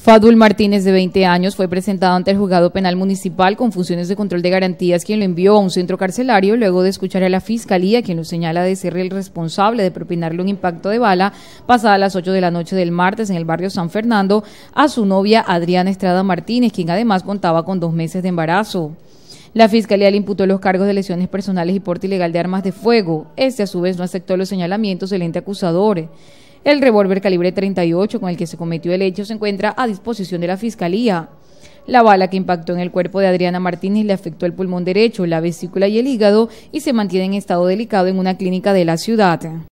Fadul Martínez, de 20 años, fue presentado ante el juzgado penal municipal con funciones de control de garantías, quien lo envió a un centro carcelario luego de escuchar a la fiscalía, quien lo señala de ser el responsable de propinarle un impacto de bala pasada las 8 de la noche del martes en el barrio San Fernando a su novia Adriana Estrada Martínez, quien además contaba con dos meses de embarazo. La fiscalía le imputó los cargos de lesiones personales y porte ilegal de armas de fuego. Este, a su vez, no aceptó los señalamientos del ente acusador. El revólver calibre 38 con el que se cometió el hecho se encuentra a disposición de la Fiscalía. La bala que impactó en el cuerpo de Adriana Martínez le afectó el pulmón derecho, la vesícula y el hígado y se mantiene en estado delicado en una clínica de la ciudad.